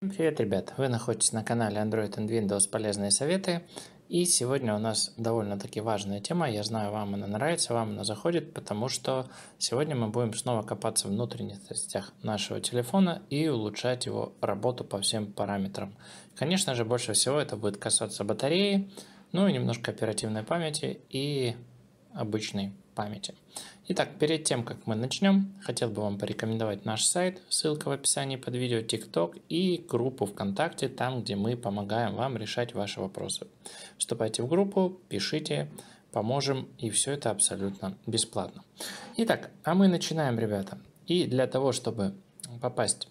Привет, ребят! Вы находитесь на канале Android and Windows полезные советы. И сегодня у нас довольно-таки важная тема. Я знаю, вам она нравится, вам она заходит, потому что сегодня мы будем снова копаться в внутренних частях нашего телефона и улучшать его работу по всем параметрам. Конечно же, больше всего это будет касаться батареи, ну и немножко оперативной памяти и обычной памяти. Итак, перед тем, как мы начнем, хотел бы вам порекомендовать наш сайт, ссылка в описании под видео, TikTok и группу ВКонтакте, там, где мы помогаем вам решать ваши вопросы. Вступайте в группу, пишите, поможем, и все это абсолютно бесплатно. Итак, а мы начинаем, ребята. И для того, чтобы попасть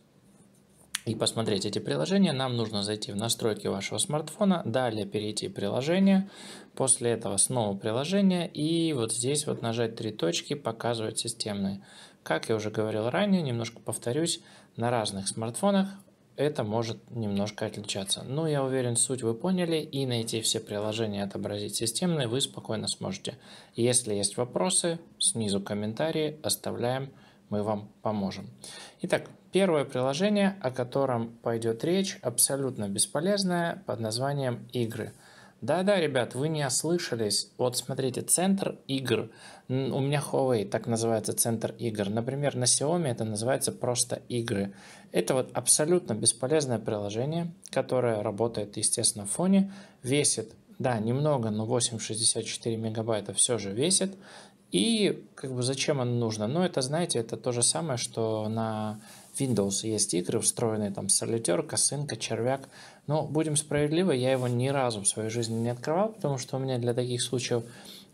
и посмотреть эти приложения, нам нужно зайти в настройки вашего смартфона, далее перейти в приложение, после этого снова приложение и вот здесь вот нажать три точки «Показывать системные». Как я уже говорил ранее, немножко повторюсь, на разных смартфонах это может немножко отличаться. Но я уверен, суть вы поняли, и найти все приложения отобразить системные вы спокойно сможете. Если есть вопросы, снизу комментарии оставляем, мы вам поможем. Итак, Первое приложение, о котором пойдет речь, абсолютно бесполезное, под названием «Игры». Да-да, ребят, вы не ослышались. Вот смотрите, центр игр. У меня Huawei так называется центр игр. Например, на Xiaomi это называется просто игры. Это вот абсолютно бесполезное приложение, которое работает, естественно, в фоне, весит, да, немного, но 8,64 мегабайта все же весит. И как бы зачем оно нужно? Ну, это, знаете, это то же самое, что на Windows есть игры встроенные, там Солитер, сынка Червяк. Но будем справедливы, я его ни разу в своей жизни не открывал, потому что у меня для таких случаев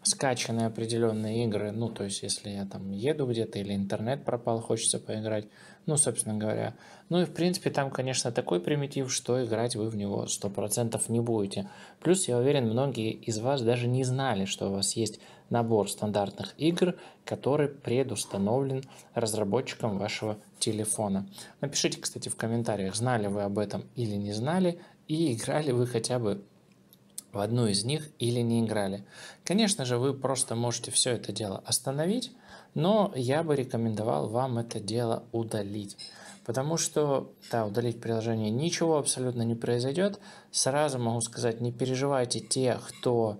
скачанные определенные игры, ну, то есть, если я там еду где-то или интернет пропал, хочется поиграть, ну, собственно говоря. Ну и, в принципе, там, конечно, такой примитив, что играть вы в него 100% не будете. Плюс, я уверен, многие из вас даже не знали, что у вас есть набор стандартных игр, который предустановлен разработчиком вашего телефона. Напишите, кстати, в комментариях, знали вы об этом или не знали, и играли вы хотя бы в одну из них или не играли. Конечно же, вы просто можете все это дело остановить, но я бы рекомендовал вам это дело удалить. Потому что, да, удалить приложение ничего абсолютно не произойдет. Сразу могу сказать, не переживайте те, кто,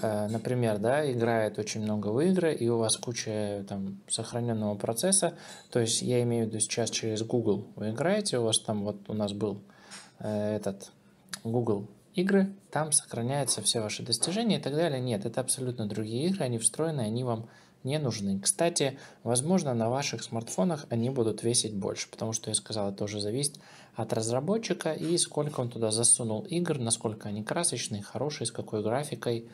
э, например, да, играет очень много в игры, и у вас куча там сохраненного процесса. То есть я имею в виду сейчас через Google вы играете, у вас там вот у нас был э, этот Google игры, там сохраняются все ваши достижения и так далее. Нет, это абсолютно другие игры, они встроены, они вам не нужны. Кстати, возможно, на ваших смартфонах они будут весить больше, потому что, я сказал, это уже зависит от разработчика и сколько он туда засунул игр, насколько они красочные, хорошие, с какой графикой.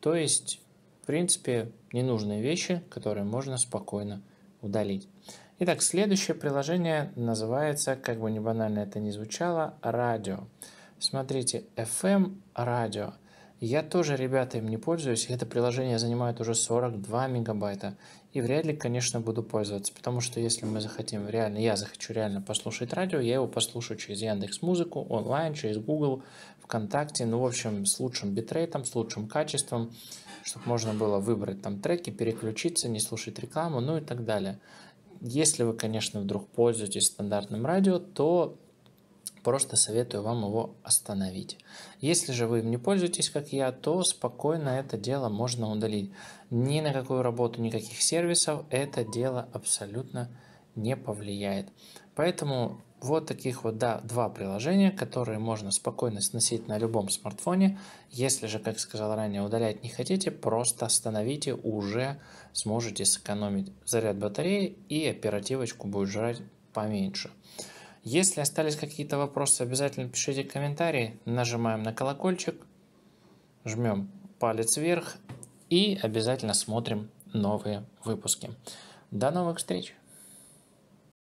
То есть, в принципе, ненужные вещи, которые можно спокойно удалить. Итак, следующее приложение называется, как бы не банально это ни звучало, радио. Смотрите, FM эм радио. Я тоже, ребята, им не пользуюсь. Это приложение занимает уже 42 мегабайта. И вряд ли, конечно, буду пользоваться. Потому что если мы захотим реально, я захочу реально послушать радио, я его послушаю через Яндекс Музыку, онлайн, через Google, ВКонтакте. Ну, в общем, с лучшим битрейтом, с лучшим качеством, чтобы можно было выбрать там треки, переключиться, не слушать рекламу, ну и так далее. Если вы, конечно, вдруг пользуетесь стандартным радио, то просто советую вам его остановить. Если же вы им не пользуетесь, как я, то спокойно это дело можно удалить. Ни на какую работу, никаких сервисов это дело абсолютно не повлияет. Поэтому вот таких вот да, два приложения, которые можно спокойно сносить на любом смартфоне. Если же, как сказал ранее, удалять не хотите, просто остановите, уже сможете сэкономить заряд батареи и оперативочку будет жрать поменьше. Если остались какие-то вопросы, обязательно пишите комментарии. Нажимаем на колокольчик, жмем палец вверх и обязательно смотрим новые выпуски. До новых встреч!